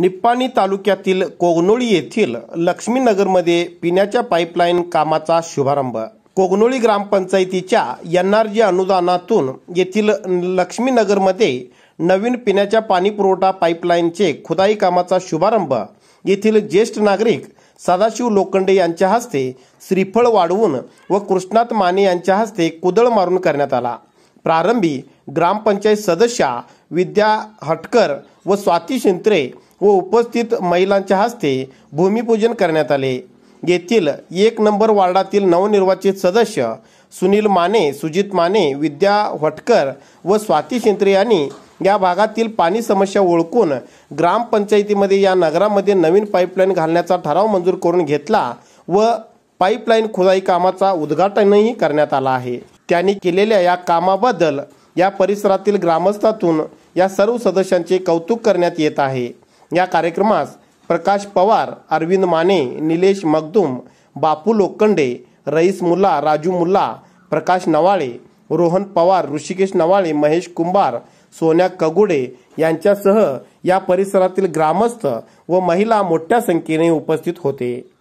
निप्पाणी तालुक्यातील कोगनोळी येथील लक्ष्मीनगरमध्ये पिण्याच्या पाईपलाईन कामाचा शुभारंभ कोगनोळी ग्रामपंचायतीच्या एन आर जी अनुदानातून येथील लक्ष्मीनगरमध्ये नवीन पिण्याच्या पाणी पुरवठा पाईपलाईनचे खुदाई कामाचा शुभारंभ येथील ज्येष्ठ नागरिक सदाशिव लोखंडे यांच्या हस्ते श्रीफळ वाढवून व कृष्णात माने यांच्या हस्ते कुदळ मारून करण्यात आला प्रारंभी ग्रामपंचायत सदस्या विद्या हटकर व स्वाती शिंत्रे व उपस्थित महिलांच्या हस्ते भूमिपूजन करण्यात आले येथील एक नंबर वार्डातील नवनिर्वाचित सदस्य सुनील माने सुजित माने विद्या हटकर व स्वाती शिंत्रे यांनी या भागातील पाणी समस्या ओळखून ग्रामपंचायतीमध्ये या नगरामध्ये नवीन पाईपलाईन घालण्याचा ठराव मंजूर करून घेतला व पाईपलाईन खुदाई कामाचा उद्घाटनही करण्यात आला आहे त्यांनी केलेल्या या कामाबद्दल या परिसरातील ग्रामस्थातून या सर्व सदस्यांचे कौतुक करण्यात येत आहे या कार्यक्रमास प्रकाश पवार अरविंद माने निलेश मगदुम बापू लोखंडे रईस मुल्ला राजू मुल्ला प्रकाश नवाळे रोहन पवार ऋषिकेश नवाळे महेश कुंभार सोन्या कगुडे यांच्यासह या परिसरातील ग्रामस्थ व महिला मोठ्या संख्येने उपस्थित होते